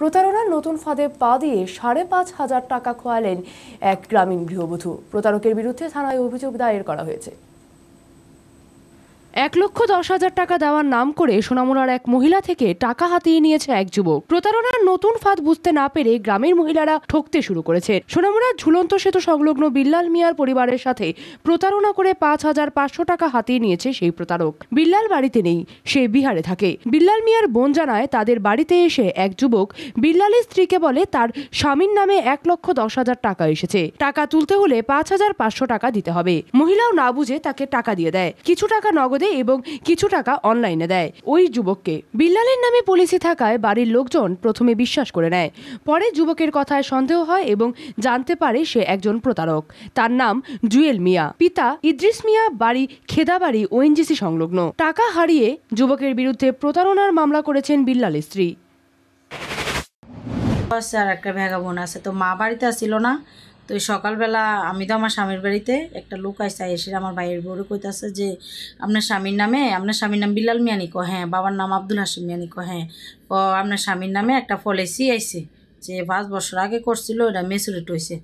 প্রতারণার নতুন ফাঁদে পা দিয়ে সাড়ে পাঁচ হাজার টাকা খোয়ালেন এক গ্রামীণ গৃহবধূ প্রতারকের বিরুদ্ধে থানায় অভিযোগ দায়ের করা হয়েছে এক লক্ষ দশ হাজার টাকা দেওয়ার নাম করে সোনামুড়ার এক মহিলা থেকে টাকা হাতিয়ে নিয়েছে এক যুবক প্রতারণার নতুন ফাঁদ বুঝতে না পেরে গ্রামের মহিলারা ঠকতে শুরু করেছে সোনামুড়ার ঝুলন্ত সেতু সংলগ্ন বিল্লাল মিয়ার পরিবারের সাথে প্রতারণা করে পাঁচ হাজার পাঁচশো টাকা হাতিয়ে নিয়েছে সেই প্রতারক বিল্লাল বাড়িতে নেই সে বিহারে থাকে বিল্লাল মিয়ার বোন জানায় তাদের বাড়িতে এসে এক যুবক বিল্লালের স্ত্রীকে বলে তার স্বামীর নামে এক লক্ষ দশ হাজার টাকা এসেছে টাকা তুলতে হলে পাঁচ হাজার পাঁচশো টাকা দিতে হবে মহিলাও না বুঝে তাকে টাকা দিয়ে দেয় কিছু টাকা নগদে দেয় এবং কিছু টাকা অনলাইনে দেয় ওই যুবককে বিল্লালের নামে পুলিশে থাকায় বাড়ির লোকজন প্রথমে বিশ্বাস করে নেয় পরে যুবকের কথায় সন্দেহ হয় এবং জানতে পারে সে একজন প্রতারক তার নাম জুয়েল মিয়া পিতা ইদ্রিস মিয়া বাড়ি খেদাবাড়ি ওএনজিসি সংলগ্ন টাকা হারিয়ে যুবকের বিরুদ্ধে প্রতারণার মামলা করেছেন বিল্লালের স্ত্রী আর একটা ভেগা বোন আছে তো মা বাড়িতে আসিল না তো সকালবেলা আমি তো আমার স্বামীর বাড়িতে একটা লোক আসছে এসে আমার ভাইয়ের বউরে কইতাছে যে আপনার স্বামীর নামে আপনার স্বামীর নাম বিলাল মিয়ানি ক হ্যাঁ বাবার নাম আব্দুল হাসিম মিয়ানি ক হ্যাঁ ও আপনার স্বামীর নামে একটা পলিসি আইছে যে পাঁচ বছর আগে করছিল এটা মেচুরিট হয়েছে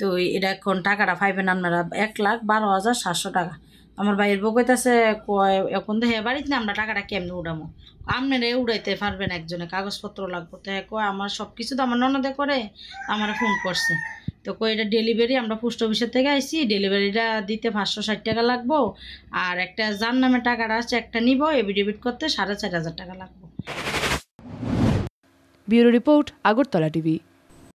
তো এটা এখন টাকাটা পাইবেন আপনারা এক লাখ বারো হাজার সাতশো টাকা আমার ভাইয়ের বউ কইতাছে এখন তো হ্যাঁ বাড়িতে না আমরা টাকাটা কেমনে উড়ামো আপনারা উড়াইতে পারবেন একজনে কাগজপত্র লাগবো তো হ্যাঁ কয় আমার সব কিছু তো আমার ননদে করে আমার ফোন করছে তো কই এটা ডেলিভারি আমরা পোস্ট অফিসের থেকে আইছি ডেলিভারিটা দিতে পাঁচশো ষাট টাকা লাগবো আর একটা যার নামে টাকাটা আছে একটা নিব এভিডেভিট করতে সাড়ে চার হাজার টাকা লাগবো ব্যুরো রিপোর্ট আগরতলা টিভি